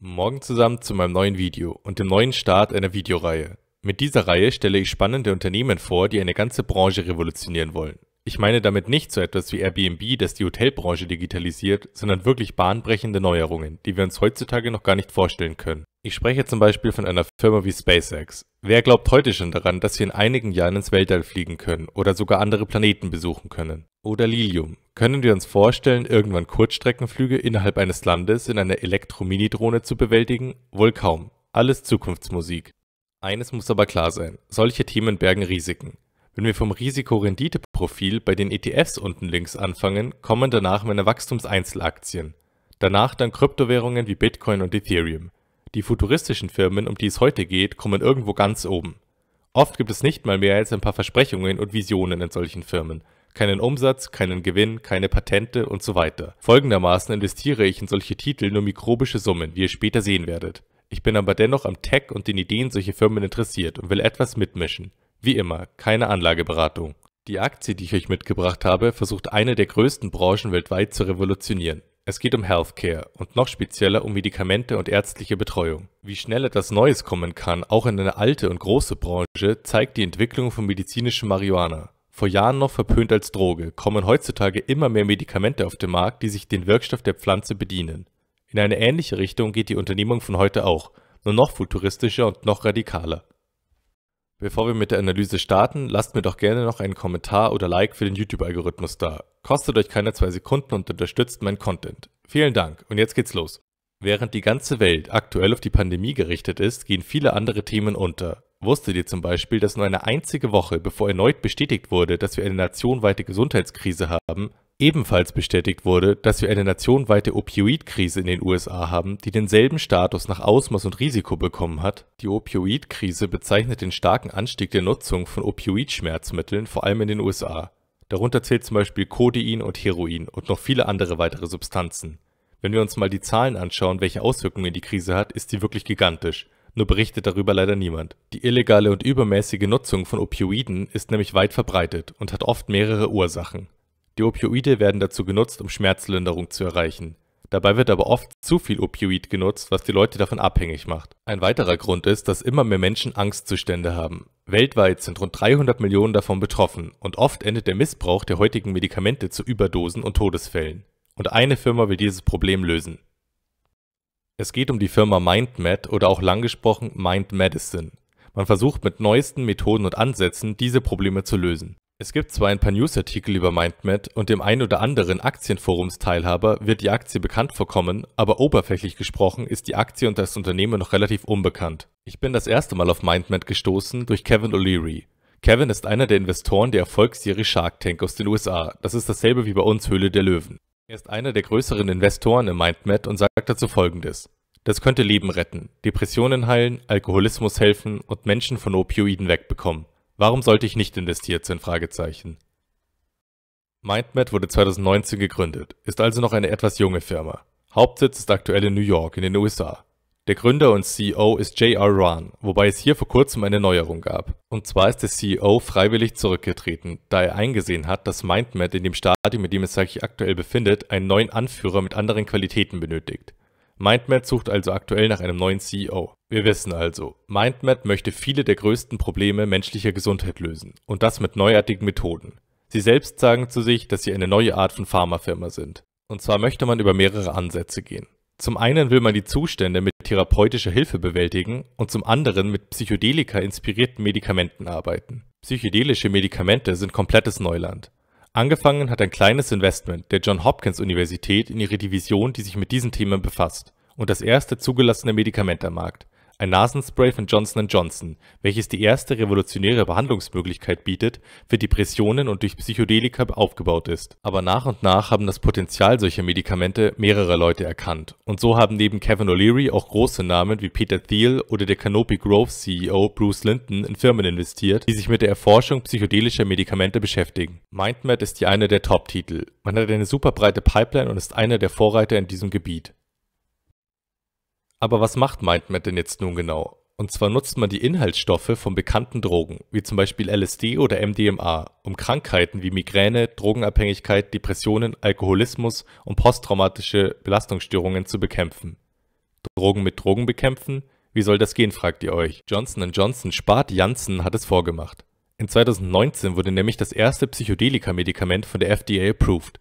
Morgen zusammen zu meinem neuen Video und dem neuen Start einer Videoreihe. Mit dieser Reihe stelle ich spannende Unternehmen vor, die eine ganze Branche revolutionieren wollen. Ich meine damit nicht so etwas wie Airbnb, das die Hotelbranche digitalisiert, sondern wirklich bahnbrechende Neuerungen, die wir uns heutzutage noch gar nicht vorstellen können. Ich spreche zum Beispiel von einer Firma wie SpaceX. Wer glaubt heute schon daran, dass wir in einigen Jahren ins Weltall fliegen können oder sogar andere Planeten besuchen können? Oder Lilium. Können wir uns vorstellen, irgendwann Kurzstreckenflüge innerhalb eines Landes in einer Elektro-Mini-Drohne zu bewältigen? Wohl kaum. Alles Zukunftsmusik. Eines muss aber klar sein, solche Themen bergen Risiken. Wenn wir vom risiko profil bei den ETFs unten links anfangen, kommen danach meine Wachstumseinzelaktien. Danach dann Kryptowährungen wie Bitcoin und Ethereum. Die futuristischen Firmen, um die es heute geht, kommen irgendwo ganz oben. Oft gibt es nicht mal mehr als ein paar Versprechungen und Visionen in solchen Firmen. Keinen Umsatz, keinen Gewinn, keine Patente und so weiter. Folgendermaßen investiere ich in solche Titel nur mikrobische Summen, wie ihr später sehen werdet. Ich bin aber dennoch am Tech und den Ideen solcher Firmen interessiert und will etwas mitmischen. Wie immer, keine Anlageberatung. Die Aktie, die ich euch mitgebracht habe, versucht eine der größten Branchen weltweit zu revolutionieren. Es geht um Healthcare und noch spezieller um Medikamente und ärztliche Betreuung. Wie schnell etwas Neues kommen kann, auch in eine alte und große Branche, zeigt die Entwicklung von medizinischem Marihuana. Vor Jahren noch verpönt als Droge, kommen heutzutage immer mehr Medikamente auf den Markt, die sich den Wirkstoff der Pflanze bedienen. In eine ähnliche Richtung geht die Unternehmung von heute auch, nur noch futuristischer und noch radikaler. Bevor wir mit der Analyse starten, lasst mir doch gerne noch einen Kommentar oder Like für den YouTube-Algorithmus da. Kostet euch keine zwei Sekunden und unterstützt meinen Content. Vielen Dank und jetzt geht's los. Während die ganze Welt aktuell auf die Pandemie gerichtet ist, gehen viele andere Themen unter. Wusstet ihr zum Beispiel, dass nur eine einzige Woche bevor erneut bestätigt wurde, dass wir eine nationweite Gesundheitskrise haben, Ebenfalls bestätigt wurde, dass wir eine nationenweite Opioidkrise in den USA haben, die denselben Status nach Ausmaß und Risiko bekommen hat. Die Opioidkrise bezeichnet den starken Anstieg der Nutzung von Opioidschmerzmitteln, vor allem in den USA. Darunter zählt zum Beispiel Codein und Heroin und noch viele andere weitere Substanzen. Wenn wir uns mal die Zahlen anschauen, welche Auswirkungen die Krise hat, ist sie wirklich gigantisch nur berichtet darüber leider niemand. Die illegale und übermäßige Nutzung von Opioiden ist nämlich weit verbreitet und hat oft mehrere Ursachen. Die Opioide werden dazu genutzt, um Schmerzlinderung zu erreichen. Dabei wird aber oft zu viel Opioid genutzt, was die Leute davon abhängig macht. Ein weiterer Grund ist, dass immer mehr Menschen Angstzustände haben. Weltweit sind rund 300 Millionen davon betroffen und oft endet der Missbrauch der heutigen Medikamente zu Überdosen und Todesfällen. Und eine Firma will dieses Problem lösen. Es geht um die Firma MindMed oder auch langgesprochen Mind Medicine. Man versucht mit neuesten Methoden und Ansätzen, diese Probleme zu lösen. Es gibt zwar ein paar Newsartikel über MindMed und dem ein oder anderen Aktienforumsteilhaber wird die Aktie bekannt vorkommen, aber oberflächlich gesprochen ist die Aktie und das Unternehmen noch relativ unbekannt. Ich bin das erste Mal auf MindMed gestoßen durch Kevin O'Leary. Kevin ist einer der Investoren der Erfolgsserie Shark Tank aus den USA. Das ist dasselbe wie bei uns Höhle der Löwen. Er ist einer der größeren Investoren in MindMed und sagt dazu folgendes. Das könnte Leben retten, Depressionen heilen, Alkoholismus helfen und Menschen von Opioiden wegbekommen. Warum sollte ich nicht investiert sein? Fragezeichen. MindMed wurde 2019 gegründet, ist also noch eine etwas junge Firma. Hauptsitz ist aktuell in New York in den USA. Der Gründer und CEO ist J.R. Rahn, wobei es hier vor kurzem eine Neuerung gab. Und zwar ist der CEO freiwillig zurückgetreten, da er eingesehen hat, dass MindMed in dem Stadium, in dem es sich aktuell befindet, einen neuen Anführer mit anderen Qualitäten benötigt. MindMed sucht also aktuell nach einem neuen CEO. Wir wissen also, MindMed möchte viele der größten Probleme menschlicher Gesundheit lösen und das mit neuartigen Methoden. Sie selbst sagen zu sich, dass sie eine neue Art von Pharmafirma sind. Und zwar möchte man über mehrere Ansätze gehen. Zum einen will man die Zustände mit therapeutischer Hilfe bewältigen und zum anderen mit Psychedelika inspirierten Medikamenten arbeiten. Psychedelische Medikamente sind komplettes Neuland. Angefangen hat ein kleines Investment der John Hopkins Universität in ihre Division, die sich mit diesen Themen befasst und das erste zugelassene Medikament am Markt ein Nasenspray von Johnson Johnson, welches die erste revolutionäre Behandlungsmöglichkeit bietet, für Depressionen und durch Psychedelika aufgebaut ist. Aber nach und nach haben das Potenzial solcher Medikamente mehrere Leute erkannt und so haben neben Kevin O'Leary auch große Namen wie Peter Thiel oder der Canopy Grove CEO Bruce Linton in Firmen investiert, die sich mit der Erforschung psychedelischer Medikamente beschäftigen. MindMed ist hier einer der Top-Titel. Man hat eine super breite Pipeline und ist einer der Vorreiter in diesem Gebiet. Aber was macht MindMed denn jetzt nun genau? Und zwar nutzt man die Inhaltsstoffe von bekannten Drogen, wie zum Beispiel LSD oder MDMA, um Krankheiten wie Migräne, Drogenabhängigkeit, Depressionen, Alkoholismus und posttraumatische Belastungsstörungen zu bekämpfen. Drogen mit Drogen bekämpfen? Wie soll das gehen, fragt ihr euch. Johnson Johnson spart Janssen hat es vorgemacht. In 2019 wurde nämlich das erste Psychedelika-Medikament von der FDA approved.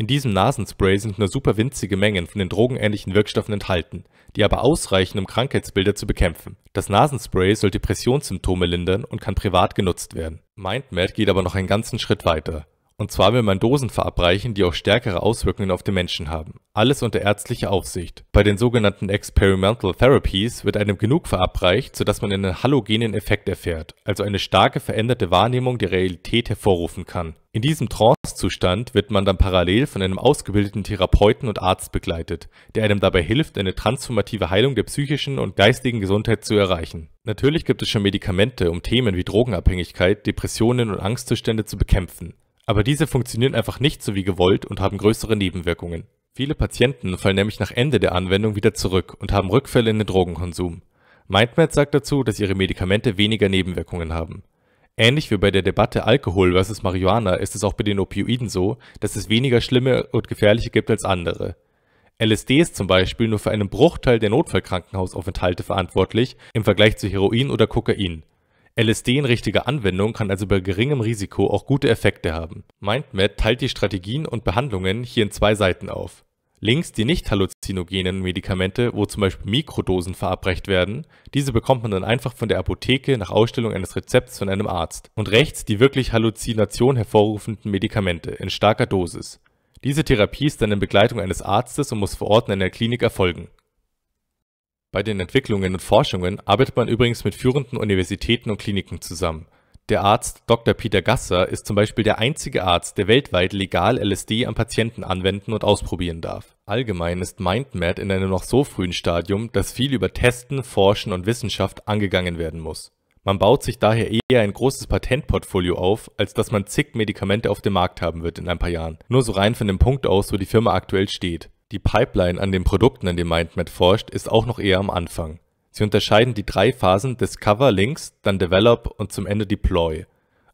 In diesem Nasenspray sind nur super winzige Mengen von den drogenähnlichen Wirkstoffen enthalten, die aber ausreichen, um Krankheitsbilder zu bekämpfen. Das Nasenspray soll Depressionssymptome lindern und kann privat genutzt werden. MindMed geht aber noch einen ganzen Schritt weiter und zwar will man Dosen verabreichen, die auch stärkere Auswirkungen auf den Menschen haben. Alles unter ärztlicher Aufsicht. Bei den sogenannten Experimental Therapies wird einem genug verabreicht, sodass man einen halogenen Effekt erfährt, also eine starke veränderte Wahrnehmung der Realität hervorrufen kann. In diesem Trancezustand wird man dann parallel von einem ausgebildeten Therapeuten und Arzt begleitet, der einem dabei hilft, eine transformative Heilung der psychischen und geistigen Gesundheit zu erreichen. Natürlich gibt es schon Medikamente, um Themen wie Drogenabhängigkeit, Depressionen und Angstzustände zu bekämpfen. Aber diese funktionieren einfach nicht so wie gewollt und haben größere Nebenwirkungen. Viele Patienten fallen nämlich nach Ende der Anwendung wieder zurück und haben Rückfälle in den Drogenkonsum. MindMed sagt dazu, dass ihre Medikamente weniger Nebenwirkungen haben. Ähnlich wie bei der Debatte Alkohol versus Marihuana ist es auch bei den Opioiden so, dass es weniger schlimme und gefährliche gibt als andere. LSD ist zum Beispiel nur für einen Bruchteil der Notfallkrankenhausaufenthalte verantwortlich im Vergleich zu Heroin oder Kokain. LSD in richtiger Anwendung kann also bei geringem Risiko auch gute Effekte haben. MindMed teilt die Strategien und Behandlungen hier in zwei Seiten auf. Links die nicht halluzinogenen Medikamente, wo zum Beispiel Mikrodosen verabreicht werden. Diese bekommt man dann einfach von der Apotheke nach Ausstellung eines Rezepts von einem Arzt. Und rechts die wirklich Halluzination hervorrufenden Medikamente in starker Dosis. Diese Therapie ist dann in Begleitung eines Arztes und muss vor Ort in einer Klinik erfolgen. Bei den Entwicklungen und Forschungen arbeitet man übrigens mit führenden Universitäten und Kliniken zusammen. Der Arzt Dr. Peter Gasser ist zum Beispiel der einzige Arzt, der weltweit legal LSD am Patienten anwenden und ausprobieren darf. Allgemein ist MindMed in einem noch so frühen Stadium, dass viel über Testen, Forschen und Wissenschaft angegangen werden muss. Man baut sich daher eher ein großes Patentportfolio auf, als dass man zig Medikamente auf dem Markt haben wird in ein paar Jahren. Nur so rein von dem Punkt aus, wo die Firma aktuell steht. Die Pipeline an den Produkten, an denen MindMed forscht, ist auch noch eher am Anfang. Sie unterscheiden die drei Phasen Discover links, dann Develop und zum Ende Deploy.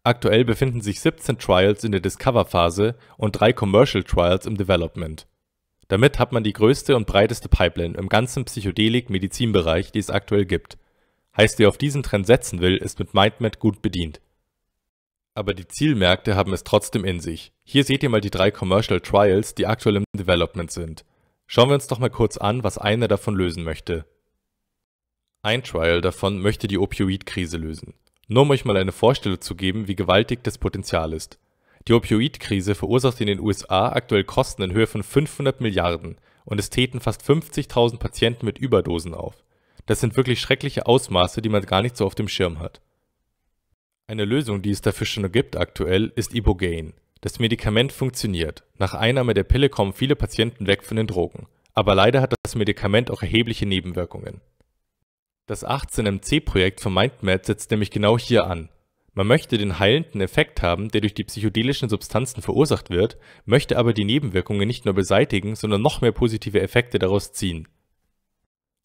Aktuell befinden sich 17 Trials in der Discover-Phase und drei Commercial Trials im Development. Damit hat man die größte und breiteste Pipeline im ganzen Psychedelik-Medizinbereich, die es aktuell gibt. Heißt, wer auf diesen Trend setzen will, ist mit MindMed gut bedient. Aber die Zielmärkte haben es trotzdem in sich. Hier seht ihr mal die drei Commercial Trials, die aktuell im Development sind. Schauen wir uns doch mal kurz an, was einer davon lösen möchte. Ein Trial davon möchte die Opioid-Krise lösen. Nur um euch mal eine Vorstellung zu geben, wie gewaltig das Potenzial ist. Die Opioid-Krise verursacht in den USA aktuell Kosten in Höhe von 500 Milliarden und es täten fast 50.000 Patienten mit Überdosen auf. Das sind wirklich schreckliche Ausmaße, die man gar nicht so auf dem Schirm hat. Eine Lösung, die es dafür schon gibt aktuell, ist Ibogaine. Das Medikament funktioniert. Nach Einnahme der Pille kommen viele Patienten weg von den Drogen. Aber leider hat das Medikament auch erhebliche Nebenwirkungen. Das 18-MC-Projekt von MindMed setzt nämlich genau hier an. Man möchte den heilenden Effekt haben, der durch die psychedelischen Substanzen verursacht wird, möchte aber die Nebenwirkungen nicht nur beseitigen, sondern noch mehr positive Effekte daraus ziehen.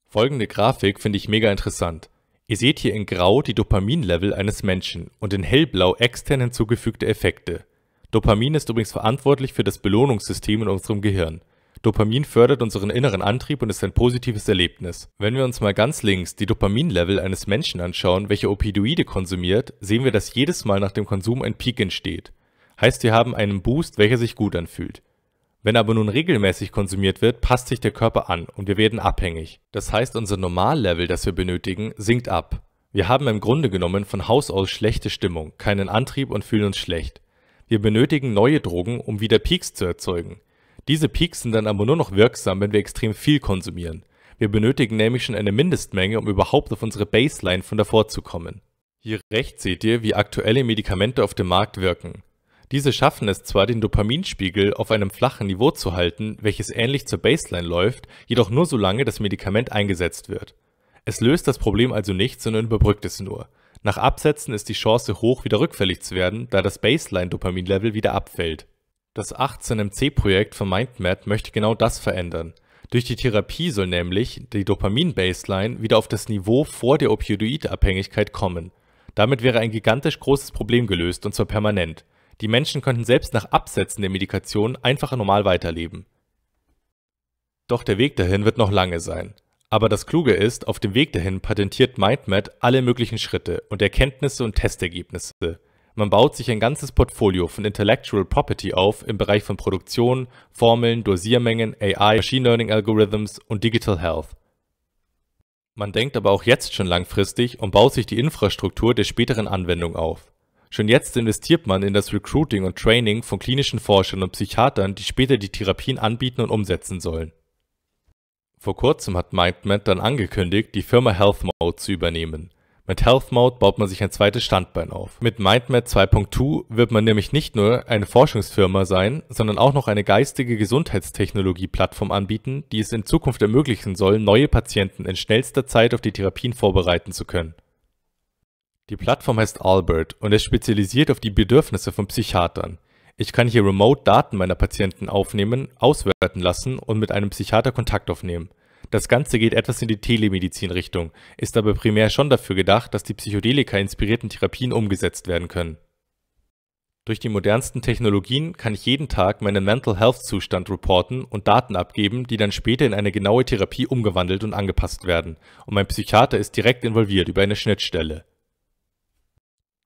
Folgende Grafik finde ich mega interessant. Ihr seht hier in Grau die Dopaminlevel eines Menschen und in Hellblau extern hinzugefügte Effekte. Dopamin ist übrigens verantwortlich für das Belohnungssystem in unserem Gehirn. Dopamin fördert unseren inneren Antrieb und ist ein positives Erlebnis. Wenn wir uns mal ganz links die Dopaminlevel eines Menschen anschauen, welcher Opioide konsumiert, sehen wir, dass jedes Mal nach dem Konsum ein Peak entsteht. Heißt, wir haben einen Boost, welcher sich gut anfühlt. Wenn aber nun regelmäßig konsumiert wird, passt sich der Körper an und wir werden abhängig. Das heißt, unser Normallevel, das wir benötigen, sinkt ab. Wir haben im Grunde genommen von Haus aus schlechte Stimmung, keinen Antrieb und fühlen uns schlecht. Wir benötigen neue Drogen, um wieder Peaks zu erzeugen. Diese Peaks sind dann aber nur noch wirksam, wenn wir extrem viel konsumieren. Wir benötigen nämlich schon eine Mindestmenge, um überhaupt auf unsere Baseline von davor zu kommen. Hier rechts seht ihr, wie aktuelle Medikamente auf dem Markt wirken. Diese schaffen es zwar, den Dopaminspiegel auf einem flachen Niveau zu halten, welches ähnlich zur Baseline läuft, jedoch nur solange das Medikament eingesetzt wird. Es löst das Problem also nicht, sondern überbrückt es nur. Nach Absetzen ist die Chance hoch, wieder rückfällig zu werden, da das Baseline-Dopamin-Level wieder abfällt. Das 18-MC-Projekt von MindMed möchte genau das verändern. Durch die Therapie soll nämlich die Dopamin-Baseline wieder auf das Niveau vor der Opioidabhängigkeit kommen. Damit wäre ein gigantisch großes Problem gelöst und zwar permanent. Die Menschen könnten selbst nach Absetzen der Medikation einfach normal weiterleben. Doch der Weg dahin wird noch lange sein. Aber das Kluge ist, auf dem Weg dahin patentiert MindMed alle möglichen Schritte und Erkenntnisse und Testergebnisse. Man baut sich ein ganzes Portfolio von Intellectual Property auf im Bereich von Produktion, Formeln, Dosiermengen, AI, Machine Learning Algorithms und Digital Health. Man denkt aber auch jetzt schon langfristig und baut sich die Infrastruktur der späteren Anwendung auf. Schon jetzt investiert man in das Recruiting und Training von klinischen Forschern und Psychiatern, die später die Therapien anbieten und umsetzen sollen. Vor kurzem hat MindMed dann angekündigt, die Firma HealthMode zu übernehmen. Mit HealthMode baut man sich ein zweites Standbein auf. Mit MindMed 2.2 wird man nämlich nicht nur eine Forschungsfirma sein, sondern auch noch eine geistige Gesundheitstechnologie-Plattform anbieten, die es in Zukunft ermöglichen soll, neue Patienten in schnellster Zeit auf die Therapien vorbereiten zu können. Die Plattform heißt Albert und ist spezialisiert auf die Bedürfnisse von Psychiatern. Ich kann hier remote Daten meiner Patienten aufnehmen, auswerten lassen und mit einem Psychiater Kontakt aufnehmen. Das Ganze geht etwas in die Telemedizin-Richtung, ist aber primär schon dafür gedacht, dass die Psychedelika-inspirierten Therapien umgesetzt werden können. Durch die modernsten Technologien kann ich jeden Tag meinen Mental Health Zustand reporten und Daten abgeben, die dann später in eine genaue Therapie umgewandelt und angepasst werden. Und mein Psychiater ist direkt involviert über eine Schnittstelle.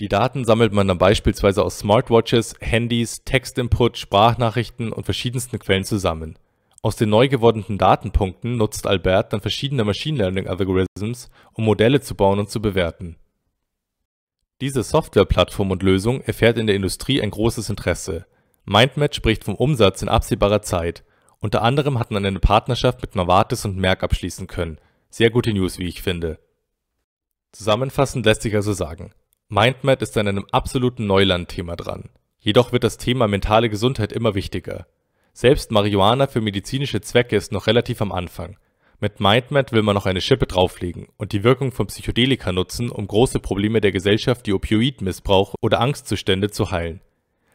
Die Daten sammelt man dann beispielsweise aus Smartwatches, Handys, Textinput, Sprachnachrichten und verschiedensten Quellen zusammen. Aus den neu gewordenen Datenpunkten nutzt Albert dann verschiedene Machine Learning Algorithms, um Modelle zu bauen und zu bewerten. Diese Softwareplattform und Lösung erfährt in der Industrie ein großes Interesse. MindMed spricht vom Umsatz in absehbarer Zeit. Unter anderem hat man eine Partnerschaft mit Novartis und Merck abschließen können. Sehr gute News, wie ich finde. Zusammenfassend lässt sich also sagen, MindMed ist an einem absoluten Neuland-Thema dran. Jedoch wird das Thema mentale Gesundheit immer wichtiger. Selbst Marihuana für medizinische Zwecke ist noch relativ am Anfang. Mit MindMed will man noch eine Schippe drauflegen und die Wirkung von Psychedelika nutzen, um große Probleme der Gesellschaft wie Opioidmissbrauch oder Angstzustände zu heilen.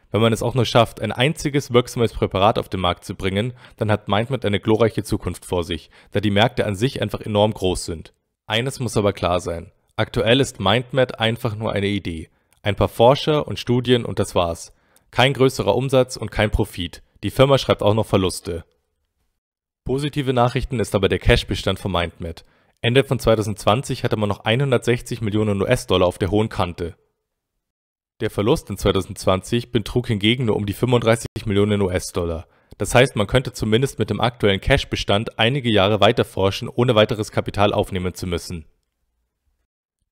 Wenn man es auch nur schafft, ein einziges wirksames Präparat auf den Markt zu bringen, dann hat MindMed eine glorreiche Zukunft vor sich, da die Märkte an sich einfach enorm groß sind. Eines muss aber klar sein. Aktuell ist MindMed einfach nur eine Idee. Ein paar Forscher und Studien und das war's. Kein größerer Umsatz und kein Profit. Die Firma schreibt auch noch Verluste. Positive Nachrichten ist aber der Cash-Bestand von MindMed. Ende von 2020 hatte man noch 160 Millionen US-Dollar auf der hohen Kante. Der Verlust in 2020 betrug hingegen nur um die 35 Millionen US-Dollar. Das heißt, man könnte zumindest mit dem aktuellen Cash-Bestand einige Jahre weiterforschen, ohne weiteres Kapital aufnehmen zu müssen.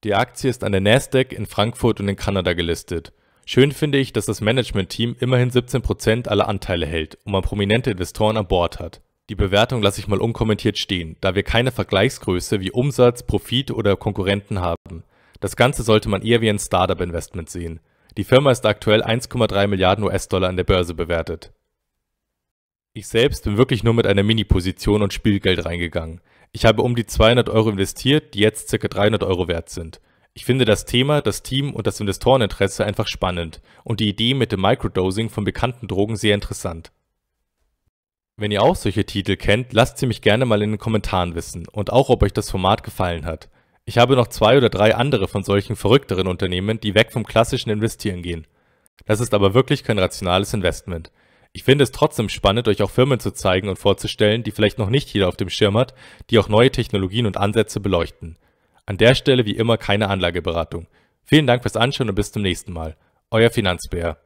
Die Aktie ist an der Nasdaq in Frankfurt und in Kanada gelistet. Schön finde ich, dass das Management-Team immerhin 17% aller Anteile hält und man prominente Investoren an Bord hat. Die Bewertung lasse ich mal unkommentiert stehen, da wir keine Vergleichsgröße wie Umsatz, Profit oder Konkurrenten haben. Das Ganze sollte man eher wie ein Startup-Investment sehen. Die Firma ist aktuell 1,3 Milliarden US-Dollar an der Börse bewertet. Ich selbst bin wirklich nur mit einer Mini-Position und Spielgeld reingegangen. Ich habe um die 200 Euro investiert, die jetzt ca. 300 Euro wert sind. Ich finde das Thema, das Team und das Investoreninteresse einfach spannend und die Idee mit dem Microdosing von bekannten Drogen sehr interessant. Wenn ihr auch solche Titel kennt, lasst sie mich gerne mal in den Kommentaren wissen und auch, ob euch das Format gefallen hat. Ich habe noch zwei oder drei andere von solchen verrückteren Unternehmen, die weg vom klassischen Investieren gehen. Das ist aber wirklich kein rationales Investment. Ich finde es trotzdem spannend, euch auch Firmen zu zeigen und vorzustellen, die vielleicht noch nicht jeder auf dem Schirm hat, die auch neue Technologien und Ansätze beleuchten. An der Stelle wie immer keine Anlageberatung. Vielen Dank fürs Anschauen und bis zum nächsten Mal. Euer Finanzbär.